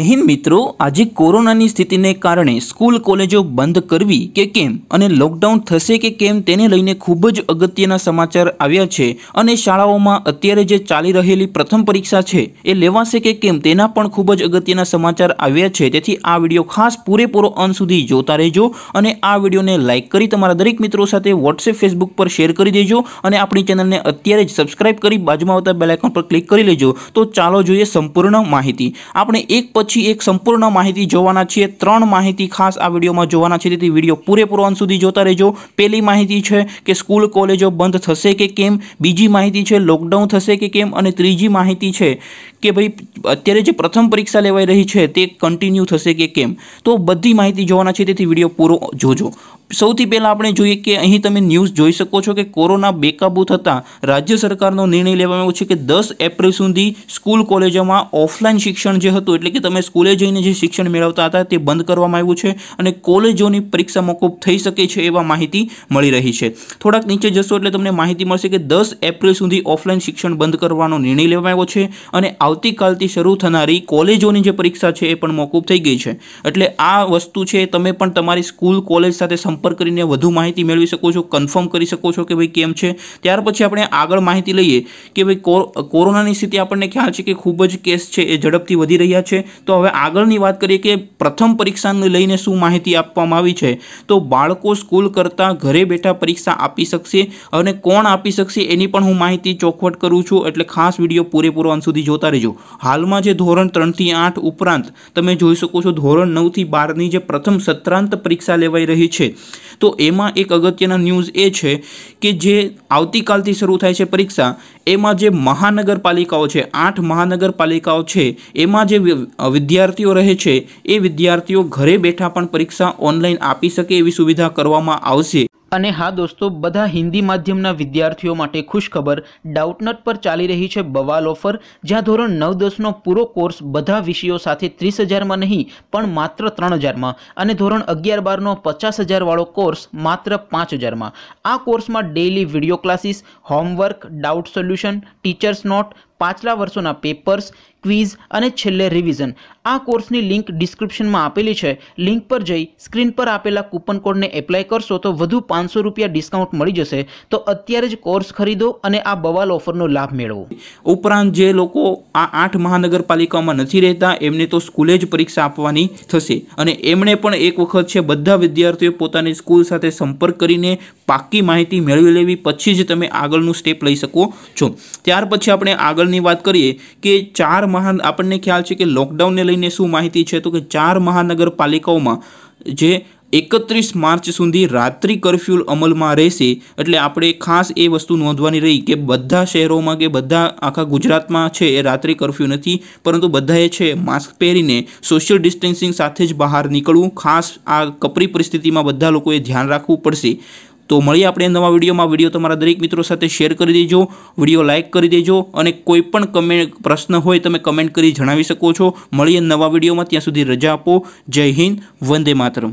જય મિત્રો આજે કોરોનાની સ્થિતિને કારણે સ્કૂલ કોલેજો બંધ કરવી કે કેમ અને લોકડાઉન થશે કે કેમ તેને લઈને ખૂબ જ અગત્યના સમાચાર આવ્યા છે અને શાળાઓમાં અત્યારે જે ચાલી રહેલી પ્રથમ પરીક્ષા છે એ લેવાશે કે કેમ તેના પણ ખૂબ જ અગત્યના સમાચાર આવ્યા છે તેથી આ વિડીયો ખાસ પૂરેપૂરો અંત સુધી જોતા રહેજો અને આ વિડીયોને લાઇક કરી તમારા દરેક મિત્રો સાથે વોટ્સએપ ફેસબુક પર શેર કરી દેજો અને આપણી ચેનલને અત્યારે જ સબસ્ક્રાઇબ કરી બાજુમાં આવતા બેલાઇકન પર ક્લિક કરી લેજો તો ચાલો જોઈએ સંપૂર્ણ માહિતી આપણે એક પછી એક સંપૂર્ણ માહિતી જોવાના છીએ ત્રણ માહિતી ખાસ આ વિડીયોમાં જોવાના છે તેથી વિડીયો પૂરેપૂરો અંત સુધી જોતા રહેજો પહેલી માહિતી છે કે સ્કૂલ કોલેજો બંધ થશે કે કેમ બીજી માહિતી છે લોકડાઉન થશે કે કેમ અને ત્રીજી માહિતી છે કે ભાઈ અત્યારે જે પ્રથમ પરીક્ષા લેવાઈ રહી છે તે કન્ટિન્યુ થશે કે કેમ તો બધી માહિતી જોવાના છે તેથી વિડીયો પૂરો જોજો સૌથી પહેલાં આપણે જોઈએ કે અહીં તમે ન્યૂઝ જોઈ શકો છો કે કોરોના બેકાબૂ થતાં રાજ્ય સરકારનો નિર્ણય લેવામાં આવ્યો છે કે દસ એપ્રિલ સુધી સ્કૂલ કોલેજોમાં ઓફલાઈન શિક્ષણ જે હતું એટલે કે તમે સ્કૂલે જઈને જે શિક્ષણ મેળવતા હતા તે બંધ કરવામાં આવ્યું છે અને કોલેજોની પરીક્ષા મોકૂફ થઈ શકે છે એવા માહિતી મળી રહી છે થોડાક નીચે જશો એટલે તમને માહિતી મળશે કે દસ એપ્રિલ સુધી ઓફલાઈન શિક્ષણ બંધ કરવાનો નિર્ણય લેવામાં આવ્યો છે અને આવતીકાલથી શરૂ થનારી કોલેજોની જે પરીક્ષા છે એ પણ મોકૂફ થઈ ગઈ છે એટલે આ વસ્તુ છે તમે પણ તમારી સ્કૂલ કોલેજ સાથે સંપર્ક સંપર્ક કરીને વધુ માહિતી મેળવી શકો છો કન્ફર્મ કરી શકો છો કે ભાઈ કેમ છે ત્યાર પછી આપણે આગળ માહિતી લઈએ કે ભાઈ કોરોનાની સ્થિતિ આપણને ખ્યાલ છે કે ખૂબ જ કેસ છે એ ઝડપથી વધી રહ્યા છે તો હવે આગળની વાત કરીએ કે પ્રથમ પરીક્ષાને લઈને શું માહિતી આપવામાં આવી છે તો બાળકો સ્કૂલ કરતાં ઘરે બેઠા પરીક્ષા આપી શકશે અને કોણ આપી શકશે એની પણ હું માહિતી ચોખવટ કરું છું એટલે ખાસ વિડીયો પૂરેપૂરો અંત સુધી જોતા રહેજો હાલમાં જે ધોરણ ત્રણથી આઠ ઉપરાંત તમે જોઈ શકો છો ધોરણ નવથી બારની જે પ્રથમ સત્રાંત પરીક્ષા લેવાઈ રહી છે તો એમાં એક અગત્યના ન્યૂઝ એ છે કે જે આવતીકાલથી શરૂ થાય છે પરીક્ષા એમાં જે મહાનગરપાલિકાઓ છે આઠ મહાનગરપાલિકાઓ છે એમાં જે વિદ્યાર્થીઓ રહે છે એ વિદ્યાર્થીઓ ઘરે બેઠા પણ પરીક્ષા ઓનલાઈન આપી શકે એવી સુવિધા કરવામાં આવશે અને હા દોસ્તો બધા હિન્દી માધ્યમના વિદ્યાર્થીઓ માટે ખુશખબર ડાઉટનટ પર ચાલી રહી છે બવાલ ઓફર જ્યાં ધોરણ નવ દસનો પૂરો કોર્સ બધા વિષયો સાથે ત્રીસ હજારમાં નહીં પણ માત્ર ત્રણ હજારમાં અને ધોરણ અગિયાર બારનો પચાસ હજારવાળો કોર્સ માત્ર પાંચ હજારમાં આ કોર્સમાં daily video classes homework doubt solution teachers note પાછલા વર્ષોના પેપર્સ ક્વિઝ અને છેલ્લે રિવિઝન આ કોર્સની લિંક ડિસ્ક્રિપ્શનમાં આપેલી છે લિંક પર જઈ સ્ક્રીન પર આપેલા કૂપન કોડને એપ્લાય કરશો તો વધુ પાંચસો રૂપિયા ડિસ્કાઉન્ટ મળી જશે તો અત્યારે જ કોર્સ ખરીદો અને આ બવાલ ઓફરનો લાભ મેળવો ઉપરાંત જે લોકો આ આઠ મહાનગરપાલિકામાં નથી રહેતા એમને તો સ્કૂલે જ પરીક્ષા આપવાની થશે અને એમણે પણ એક વખત છે બધા વિદ્યાર્થીઓ પોતાની સ્કૂલ સાથે સંપર્ક કરીને પાકી માહિતી મેળવી લેવી પછી જ તમે આગળનું સ્ટેપ લઈ શકો છો ત્યાર પછી આપણે આગળ લોકડાઉનની વાત કરીએ કે ચાર મહાન આપણને ખ્યાલ છે કે લોકડાઉનને લઈને શું માહિતી છે તો કે ચાર મહાનગરપાલિકાઓમાં જે એકત્રીસ માર્ચ સુધી રાત્રિ કરફ્યુ અમલમાં રહેશે એટલે આપણે ખાસ એ વસ્તુ નોંધવાની રહી કે બધા શહેરોમાં કે બધા આખા ગુજરાતમાં છે એ રાત્રિ કરફ્યુ નથી પરંતુ બધાએ છે માસ્ક પહેરીને સોશિયલ ડિસ્ટન્સિંગ સાથે જ બહાર નીકળવું ખાસ આ કપરી પરિસ્થિતિમાં બધા લોકોએ ધ્યાન રાખવું પડશે તો મળીએ આપણે નવા વિડીયોમાં વિડીયો તમારા દરેક મિત્રો સાથે શેર કરી દેજો વિડીયો લાઇક કરી દેજો અને કોઈ પણ કમેન્ટ પ્રશ્ન હોય તમે કમેન્ટ કરી જણાવી શકો છો મળીએ નવા વિડીયોમાં ત્યાં સુધી રજા આપો જય હિન્દ વંદે માતરમ